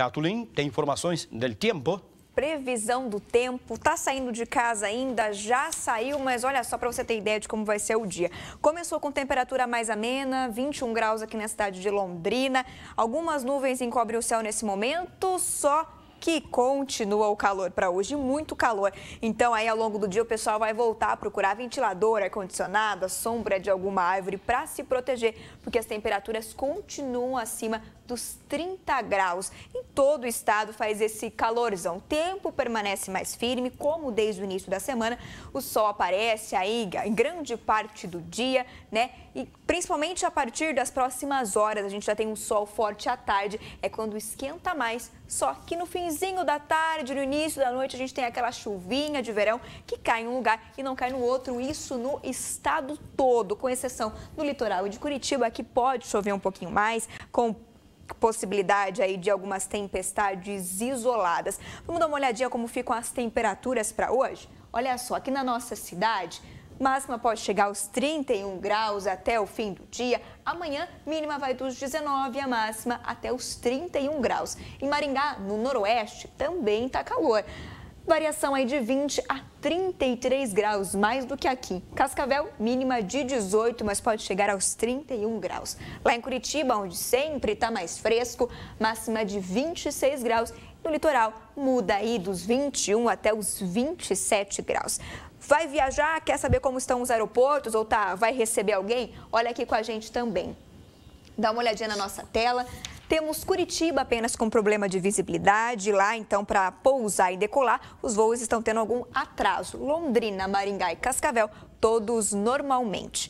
Catulin tem informações do tempo previsão do tempo. Tá saindo de casa ainda, já saiu, mas olha só para você ter ideia de como vai ser o dia. Começou com temperatura mais amena, 21 graus aqui na cidade de Londrina. Algumas nuvens encobrem o céu nesse momento, só que continua o calor para hoje, muito calor. Então, aí ao longo do dia, o pessoal vai voltar a procurar ventilador, ar-condicionado, sombra de alguma árvore para se proteger, porque as temperaturas continuam acima dos 30 graus. Em todo o estado faz esse calorzão. O tempo permanece mais firme, como desde o início da semana. O sol aparece aí em grande parte do dia, né? E principalmente a partir das próximas horas, a gente já tem um sol forte à tarde. É quando esquenta mais, só que no fim finzinho da tarde, no início da noite, a gente tem aquela chuvinha de verão que cai em um lugar e não cai no outro. Isso no estado todo, com exceção do litoral e de Curitiba, que pode chover um pouquinho mais, com possibilidade aí de algumas tempestades isoladas. Vamos dar uma olhadinha como ficam as temperaturas para hoje? Olha só, aqui na nossa cidade, Máxima pode chegar aos 31 graus até o fim do dia. Amanhã, mínima vai dos 19 a máxima até os 31 graus. Em Maringá, no noroeste, também está calor. Variação aí de 20 a 33 graus, mais do que aqui. Cascavel, mínima de 18, mas pode chegar aos 31 graus. Lá em Curitiba, onde sempre está mais fresco, máxima de 26 graus. No litoral, muda aí dos 21 até os 27 graus. Vai viajar? Quer saber como estão os aeroportos? Ou tá, vai receber alguém? Olha aqui com a gente também. Dá uma olhadinha na nossa tela. Temos Curitiba apenas com problema de visibilidade. Lá, então, para pousar e decolar, os voos estão tendo algum atraso. Londrina, Maringá e Cascavel, todos normalmente.